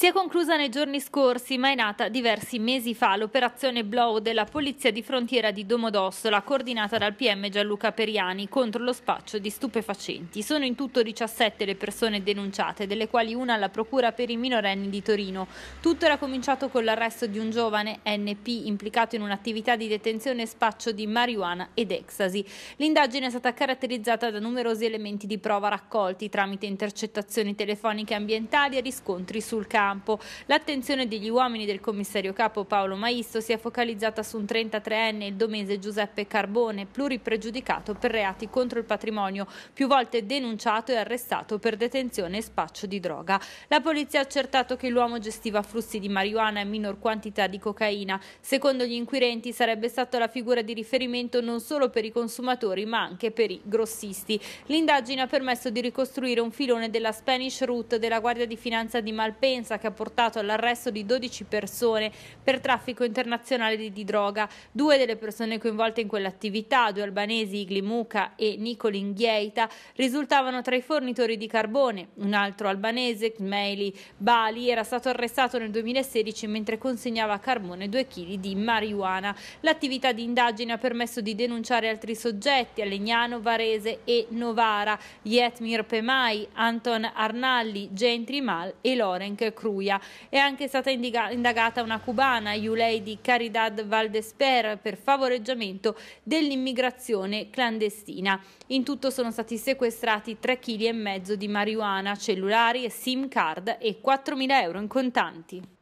Si è conclusa nei giorni scorsi, ma è nata diversi mesi fa, l'operazione Blow della Polizia di Frontiera di Domodossola, coordinata dal PM Gianluca Periani, contro lo spaccio di stupefacenti. Sono in tutto 17 le persone denunciate, delle quali una alla Procura per i minorenni di Torino. Tutto era cominciato con l'arresto di un giovane, NP, implicato in un'attività di detenzione e spaccio di marijuana ed ecstasy. L'indagine è stata caratterizzata da numerosi elementi di prova raccolti tramite intercettazioni telefoniche ambientali e riscontri sul campo campo. L'attenzione degli uomini del commissario capo Paolo Maisto si è focalizzata su un 33enne, il domese Giuseppe Carbone, pluripregiudicato per reati contro il patrimonio, più volte denunciato e arrestato per detenzione e spaccio di droga. La polizia ha accertato che l'uomo gestiva flussi di marijuana e minor quantità di cocaina. Secondo gli inquirenti sarebbe stata la figura di riferimento non solo per i consumatori ma anche per i grossisti. L'indagine ha permesso di ricostruire un filone della Spanish Route della Guardia di Finanza di Malpensa che ha portato all'arresto di 12 persone per traffico internazionale di, di droga. Due delle persone coinvolte in quell'attività, due albanesi Igli Muka e Nicolin Ghieita, risultavano tra i fornitori di carbone. Un altro albanese, Kmeili Bali, era stato arrestato nel 2016 mentre consegnava a Carbone 2 kg di marijuana. L'attività di indagine ha permesso di denunciare altri soggetti a Legnano, Varese e Novara, Yetmir Pemai, Anton Arnalli, Gentry Mal e Lorenk Cruz. Etruria. È anche stata indagata una cubana, Yulei di Caridad Valdesper, per favoreggiamento dell'immigrazione clandestina. In tutto sono stati sequestrati 3,5 kg di marijuana, cellulari e SIM card e 4.000 euro in contanti.